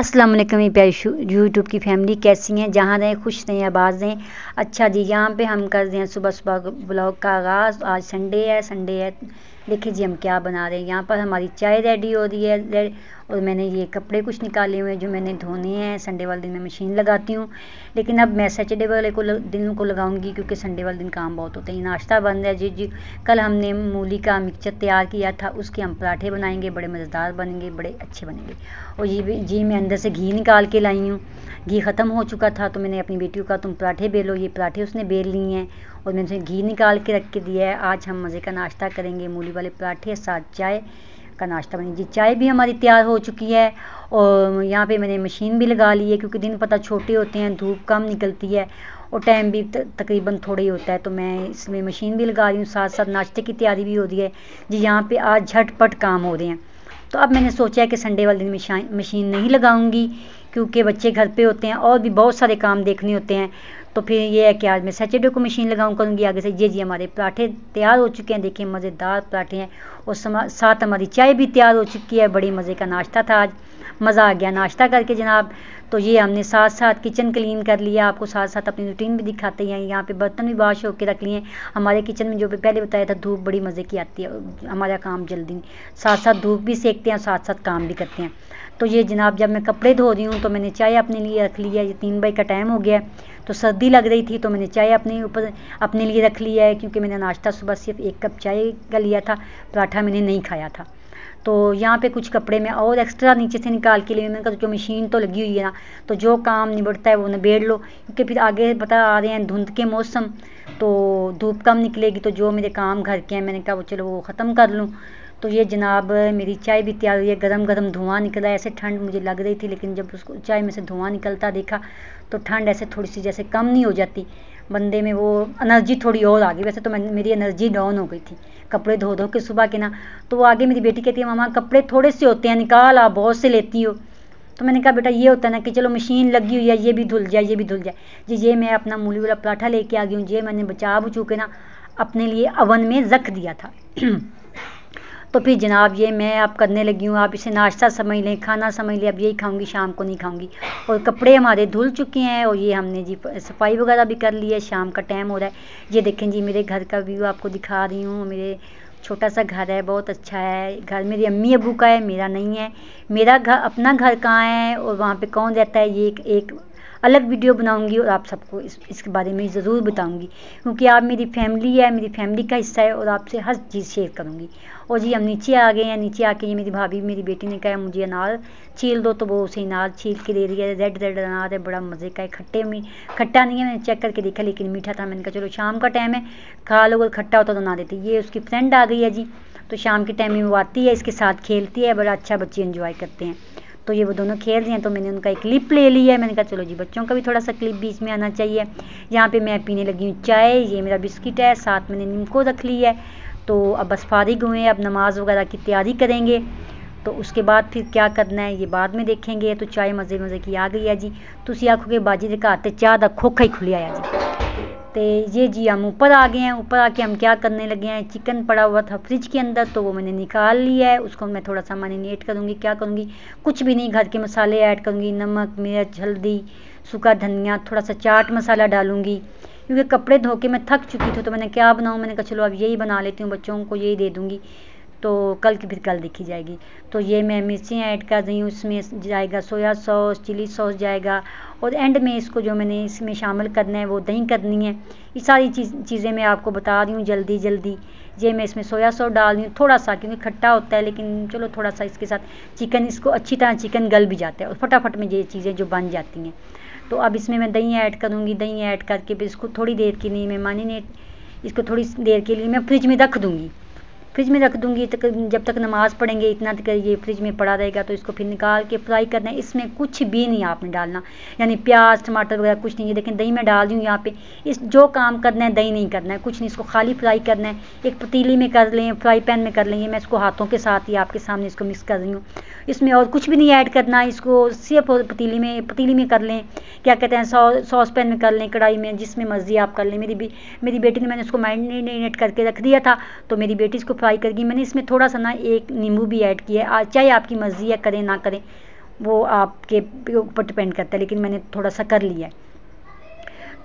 अस्सलाम वालेकुम प्यारी यूट्यूब की फैमिली कैसी हैं जहाँ रहें खुश रहें आबाज रहें अच्छा जी यहाँ पे हम कर रहे हैं सुबह सुबह ब्लॉग का आगाज़ आज संडे है संडे है देखिए जी हम क्या बना रहे हैं यहाँ पर हमारी चाय रेडी हो रही है और मैंने ये कपड़े कुछ निकाले हुए हैं जो मैंने धोने हैं संडे वाले दिन मैं मशीन लगाती हूँ लेकिन अब मैं सैटरडे वाले को दिन को लगाऊंगी क्योंकि संडे वाले दिन काम बहुत होते है नाश्ता बन रहा है जी जी कल हमने मूली का मिक्सचर तैयार किया था उसके हम पराठे बनाएंगे बड़े मज़ेदार बनेंगे बड़े अच्छे बनेंगे और ये जी मैं अंदर से घी निकाल के लाई हूँ घी ख़त्म हो चुका था तो मैंने अपनी बेटियों का तुम पराठे बेलो ये पराठे उसने बेल लिए हैं और मैंने घी निकाल के रख के दिया है आज हम मज़े का नाश्ता करेंगे मूली वाले पराठे साथ चाय का नाश्ता बनेगी चाय भी हमारी तैयार हो चुकी है और यहाँ पे मैंने मशीन भी लगा ली है क्योंकि दिन पता छोटे होते हैं धूप कम निकलती है और टाइम भी तकरीबन थोड़ा ही होता है तो मैं इसमें मशीन भी लगा रही हूँ साथ साथ नाश्ते की तैयारी भी हो रही है जी यहाँ पे आज झटपट काम हो रहे हैं तो अब मैंने सोचा है कि संडे वाले दिन मशीन नहीं लगाऊंगी क्योंकि बच्चे घर पे होते हैं और भी बहुत सारे काम देखने होते हैं तो फिर ये है कि आज मैं सैचरडे को मशीन लगाऊँ करूँगी आगे से ये जी हमारे पराठे तैयार हो चुके हैं देखिए मज़ेदार पराठे हैं और साथ हमारी चाय भी तैयार हो चुकी है बड़ी मज़े का नाश्ता था आज मज़ा आ गया नाश्ता करके जनाब तो ये हमने साथ साथ किचन क्लीन कर लिया आपको साथ साथ अपनी रूटीन भी दिखाते हैं यहाँ पे बर्तन भी वाश होकर रख लिए हमारे किचन में जो पहले बताया था धूप बड़ी मज़े की आती है हमारा काम जल्दी साथ साथ धूप भी सेकते हैं और साथ साथ काम भी करते हैं तो ये जनाब जब मैं कपड़े धो रही हूँ तो मैंने चाय अपने लिए रख ली है ये तीन बजे का टाइम हो गया तो सर्दी लग रही थी तो मैंने चाय अपने ऊपर अपने लिए रख लिया है क्योंकि मैंने नाश्ता सुबह सिर्फ एक कप चाय का लिया था पराठा मैंने नहीं खाया था तो यहाँ पे कुछ कपड़े में और एक्स्ट्रा नीचे से निकाल के लिए मैंने कहा तो जो मशीन तो लगी हुई है ना तो जो काम निबड़ता है वो निबेड़ लो क्योंकि फिर आगे पता आ रहे हैं धुंध के मौसम तो धूप कम निकलेगी तो जो मेरे काम घर के हैं मैंने कहा वो चलो वो ख़त्म कर लूँ तो ये जनाब मेरी चाय भी तैयार हुई है गरम गरम धुआं निकला ऐसे ठंड मुझे लग रही थी लेकिन जब उसको चाय में से धुआं निकलता देखा तो ठंड ऐसे थोड़ी सी जैसे कम नहीं हो जाती बंदे में वो एनर्जी थोड़ी और आ गई वैसे तो मैं मेरी एनर्जी डाउन हो गई थी कपड़े धो धो के सुबह के ना तो वो आगे मेरी बेटी कहती है मामा कपड़े थोड़े से होते हैं निकाल आप बहुत से लेती हो तो मैंने कहा बेटा ये होता है ना कि चलो मशीन लगी हुई है ये भी धुल जाए ये भी धुल जाए जी ये मैं अपना मूली वाला पराठा लेके आ गई हूँ ये मैंने बचा बुचू के ना अपने लिए अवन में रख दिया था तो फिर जनाब ये मैं आप करने लगी हूँ आप इसे नाश्ता समझ लें खाना समझ लें अब यही खाऊंगी शाम को नहीं खाऊंगी और कपड़े हमारे धुल चुके हैं और ये हमने जी सफाई वगैरह भी कर ली है शाम का टाइम हो रहा है ये देखें जी मेरे घर का व्यू आपको दिखा रही हूँ मेरे छोटा सा घर है बहुत अच्छा है घर मेरी अम्मी अबू का है मेरा नहीं है मेरा घर अपना घर कहाँ है और वहाँ पे कौन रहता है ये एक, एक अलग वीडियो बनाऊंगी और आप सबको इस इसके बारे में ज़रूर बताऊंगी क्योंकि आप मेरी फैमिली है मेरी फैमिली का हिस्सा है और आपसे हर चीज़ शेयर करूंगी और जी हम नीचे आ गए हैं नीचे आके ये मेरी भाभी मेरी बेटी ने कहा मुझे अनार छील दो तो वो उसे अनार छील के दे रही है रेड रेड अनार है बड़ा मज़े का है खट्टे में खट्टा नहीं है मैंने चेक करके देखा लेकिन मीठा था मैंने कहा चलो शाम का टाइम है खा लो अगर खट्टा होता तो ना देती ये उसकी फ्रेंड आ गई है जी तो शाम के टाइम में वो आती है इसके साथ खेलती है बड़ा अच्छा बच्चे इन्जॉय करते हैं तो ये वो दोनों खेल रहे हैं तो मैंने उनका एक क्लिप ले लिया है मैंने कहा चलो जी बच्चों का भी थोड़ा सा क्लिप बीच में आना चाहिए यहाँ पर मैं पीने लगी हूँ चाय ये मेरा बिस्किट है साथ मैंने नीमको रख ली है तो अब बस फारिग हुए हैं अब नमाज वगैरह की तैयारी करेंगे तो उसके बाद फिर क्या करना है ये बाद में देखेंगे तो चाय मज़े मज़े की आ गई है जी तुम तो आखोगे बाजी ਦੇ ਘਰ ਤੇ ਚਾਹ ਦਾ ਖੋਖਾ ਹੀ ਖੁੱਲਿਆ ਆ तो ये जी हम ऊपर आ गए हैं ऊपर आके हम क्या करने लगे हैं चिकन पड़ा हुआ था फ्रिज के अंदर तो वो मैंने निकाल लिया है उसको मैं थोड़ा सा मैरिनेट करूँगी क्या करूँगी कुछ भी नहीं घर के मसाले ऐड करूँगी नमक मिर्च हल्दी सूखा धनिया थोड़ा सा चाट मसाला डालूँगी क्योंकि कपड़े धो के मैं थक चुकी थी तो मैंने क्या बनाऊँ मैंने कहा चलो अब यही बना लेती हूँ बच्चों को यही दे दूँगी तो कल की फिर कल देखी जाएगी तो ये मैं मिर्ची ऐड कर रही हूँ इसमें जाएगा सोया सॉस चिली सॉस जाएगा और एंड में इसको जो मैंने इसमें शामिल करना है वो दही करनी है ये सारी चीज़ चीज़ें मैं आपको बता रही हूँ जल्दी जल्दी ये मैं इसमें सोया सॉस डाल रही हूँ थोड़ा सा क्योंकि खट्टा होता है लेकिन चलो थोड़ा सा इसके साथ चिकन इसको अच्छी तरह चिकन गल भी जाता है और फटाफट में ये चीज़ें जो बन जाती हैं तो अब इसमें मैं दही ऐड करूँगी दही ऐड करके फिर इसको थोड़ी देर के लिए मैं मानी ने इसको थोड़ी देर के लिए मैं फ्रिज में रख दूँगी फ्रिज में रख दूंगी तक जब तक नमाज़ पढ़ेंगे इतना तक ये फ्रिज में पड़ा रहेगा तो इसको फिर निकाल के फ्राई करना है इसमें कुछ भी नहीं आपने डालना यानी प्याज टमाटर वगैरह कुछ नहीं है देखें दही में डाल दूँ यहाँ पे इस जो काम करना है दही नहीं करना है कुछ नहीं इसको खाली फ्राई करना है एक पतीली में कर लें फ्राई पैन में कर लेंगे मैं इसको हाथों के साथ ही आपके सामने इसको मिक्स कर रही हूँ इसमें और कुछ भी नहीं ऐड करना इसको सिर्फ पतीली में पतीली में कर लें क्या कहते हैं सॉस सौ, पैन में कर लें कढ़ाई में जिसमें मर्ज़ी आप कर लें मेरी मेरी बेटी ने मैंने उसको मैरिनेट करके रख दिया था तो मेरी बेटी इसको फ्राई करगी मैंने इसमें थोड़ा सा ना एक नींबू भी ऐड किया है चाहे आपकी मर्ज़ी है करें ना करें वो आपके ऊपर डिपेंड करता है लेकिन मैंने थोड़ा सा कर लिया है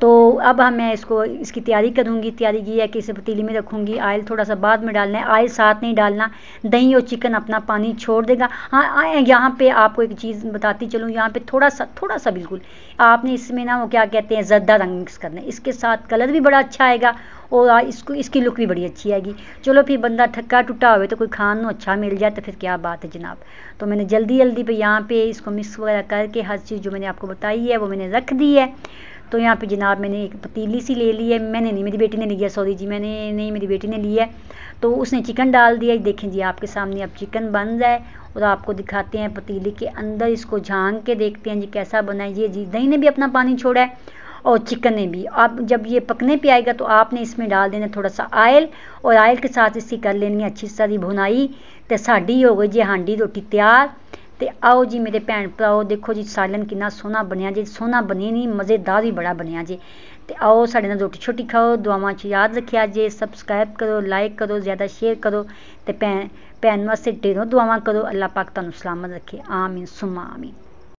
तो अब हम मैं इसको इसकी तैयारी करूँगी तैयारी ये है कि इसे पतीली में रखूँगी आयल थोड़ा सा बाद में डालना है आयल साथ नहीं डालना दही और चिकन अपना पानी छोड़ देगा हाँ यहाँ पर आपको एक चीज़ बताती चलूँ यहाँ पर थोड़ा सा थोड़ा सा बिल्कुल आपने इसमें ना वो क्या कहते हैं जर्दा रंग मिक्स करना है इसके साथ कलर भी बड़ा अच्छा आएगा और इसको इसकी लुक भी बड़ी अच्छी आएगी चलो फिर बंदा थका टूटा हुए तो कोई खान नो अच्छा मिल जाए तो फिर क्या बात है जनाब तो मैंने जल्दी जल्दी पे यहाँ पे इसको मिक्स वगैरह करके हर चीज़ जो मैंने आपको बताई है वो मैंने रख दी है तो यहाँ पे जनाब मैंने एक पतीली सी ले ली है मैंने नहीं मेरी बेटी ने लिया सॉरी जी मैंने नहीं मेरी बेटी ने लिया तो उसने चिकन डाल दिया देखें जी आपके सामने अब चिकन बन रहा है और आपको दिखाते हैं पतीली के अंदर इसको झांक के देखते हैं जी कैसा बना है ये जी दही ने भी अपना पानी छोड़ा है और चिकन ने भी आप जब ये पकने पे आएगा तो आपने इसमें डाल देना थोड़ा सा आयल और आयल के साथ इसकी कर लेनी है अच्छी सारी भुनाई तो साड़ी हो गई जी हांडी रोटी तैयार ਤੇ ਆਓ ਜੀ ਮੇਰੇ ਭੈਣ ਭਰਾਓ ਦੇਖੋ ਜੀ ਸਾਲਨ ਕਿੰਨਾ ਸੋਹਣਾ ਬਣਿਆ ਜੀ ਸੋਹਣਾ ਬਣੇ ਨਹੀਂ ਮਜ਼ੇਦਾਰ ਹੀ ਬੜਾ ਬਣਿਆ ਜੀ ਤੇ ਆਓ ਸਾਡੇ ਨਾਲ ਰੋਟੀ ਛੋਟੀ ਖਾਓ ਦੁਆਵਾਂ 'ਚ ਯਾਦ ਰੱਖਿਆ ਜੇ ਸਬਸਕ੍ਰਾਈਬ ਕਰੋ ਲਾਈਕ ਕਰੋ ਜ਼ਿਆਦਾ ਸ਼ੇਅਰ ਕਰੋ ਤੇ ਭੈਣ ਭੈਣ ਵਾਸਤੇ ਢੇਰੋਂ ਦੁਆਵਾਂ ਕਰੋ ਅੱਲਾਹ ਪਾਕ ਤੁਹਾਨੂੰ ਸਲਾਮਤ ਰੱਖੇ ਆਮੀਨ ਸੁਮਾ ਆਮੀਨ